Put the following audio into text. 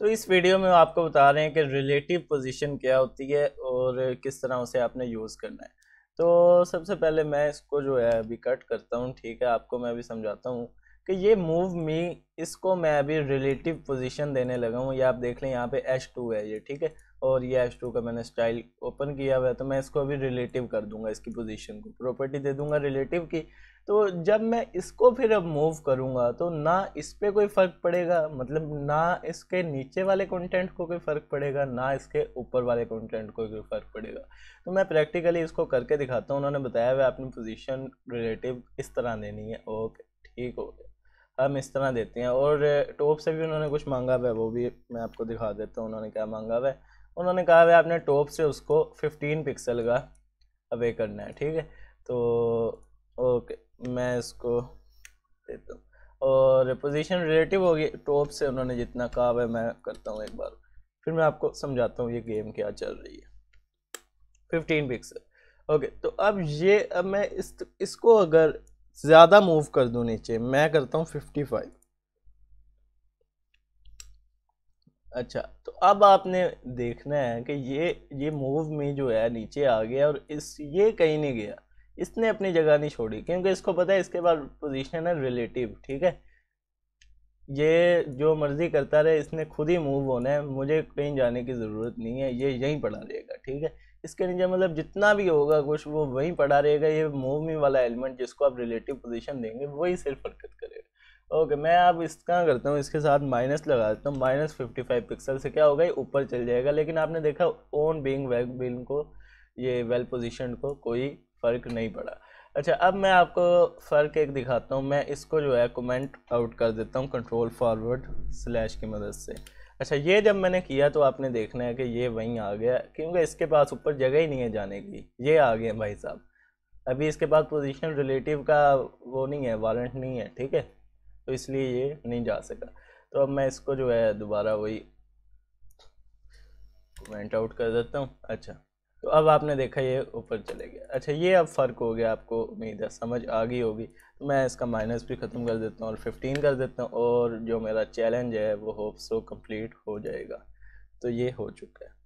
तो इस वीडियो में आपको बता रहे हैं कि रिलेटिव पोजीशन क्या होती है और किस तरह उसे आपने यूज़ करना है तो सबसे पहले मैं इसको जो है अभी कट करता हूँ ठीक है आपको मैं अभी समझाता हूँ कि ये मूव मी इसको मैं अभी रिलेटिव पोजीशन देने लगा हूँ ये आप देख लें यहाँ पे एच टू है ये ठीक है और ये एच टू का मैंने स्टाइल ओपन किया हुआ है तो मैं इसको अभी रिलेटिव कर दूंगा इसकी पोजीशन को प्रॉपर्टी दे दूंगा रिलेटिव की तो जब मैं इसको फिर अब मूव करूँगा तो ना इस पर कोई फ़र्क पड़ेगा मतलब ना इसके नीचे वाले कॉन्टेंट को कोई फ़र्क पड़ेगा ना इसके ऊपर वाले कॉन्टेंट को कोई फ़र्क पड़ेगा तो मैं प्रैक्टिकली इसको करके दिखाता हूँ उन्होंने बताया हुआ अपनी पोजिशन रिलेटिव इस तरह देनी है ओके ठीक हो गया हम इस तरह देते हैं और टॉप से भी उन्होंने कुछ मांगा हुआ है वो भी मैं आपको दिखा देता हूँ उन्होंने क्या मांगा हुआ है उन्होंने कहा हुआ आपने टॉप से उसको फिफ्टीन पिक्सल का अवे करना है ठीक है तो ओके मैं इसको देता हूँ और पोजीशन रिलेटिव होगी टॉप से उन्होंने जितना कहा हुआ है मैं करता हूँ एक बार फिर मैं आपको समझाता हूँ ये गेम क्या चल रही है फिफ्टीन पिक्सल ओके तो अब ये अब मैं इस इसको अगर ज़्यादा मूव कर दूँ नीचे मैं करता हूँ फिफ्टी फाइव अच्छा तो अब आपने देखना है कि ये ये मूव में जो है नीचे आ गया और इस ये कहीं नहीं गया इसने अपनी जगह नहीं छोड़ी क्योंकि इसको पता है इसके बाद पोजीशन है रिलेटिव ठीक है ये जो मर्ज़ी करता रहे इसने खुद ही मूव होना है मुझे कहीं जाने की ज़रूरत नहीं है ये यहीं पड़ा रहेगा ठीक है इसके नीचे मतलब जितना भी होगा कुछ वो वहीं पड़ा रहेगा ये मूवमी वाला एलिमेंट जिसको आप रिलेटिव पोजीशन देंगे वही सिर्फ हरकत करेगा ओके मैं आप इसका करता हूँ इसके साथ माइनस लगा देता हूँ माइनस फिफ्टी फाइव पिक्सल से क्या होगा ये ऊपर चल जाएगा लेकिन आपने देखा ओन बींग वेल बीन को ये वेल पोजिशन को कोई फ़र्क नहीं पड़ा अच्छा अब मैं आपको फ़र्क एक दिखाता हूँ मैं इसको जो है कमेंट आउट कर देता हूँ कंट्रोल फॉरवर्ड स्लैश की मदद से अच्छा ये जब मैंने किया तो आपने देखना है कि ये वहीं आ गया क्योंकि इसके पास ऊपर जगह ही नहीं है जाने की ये आ गए भाई साहब अभी इसके पास पोजिशनल रिलेटिव का वो नहीं है वारंट नहीं है ठीक है तो इसलिए ये नहीं जा सका तो अब मैं इसको जो है दोबारा वही कमेंट आउट कर देता हूँ अच्छा तो अब आपने देखा ये ऊपर चले गया अच्छा ये अब फ़र्क हो गया आपको उम्मीद है समझ आ गई होगी तो मैं इसका माइनस भी ख़त्म कर देता हूँ और फिफ्टीन कर देता हूँ और जो मेरा चैलेंज है वो होप सो कंप्लीट हो जाएगा तो ये हो चुका है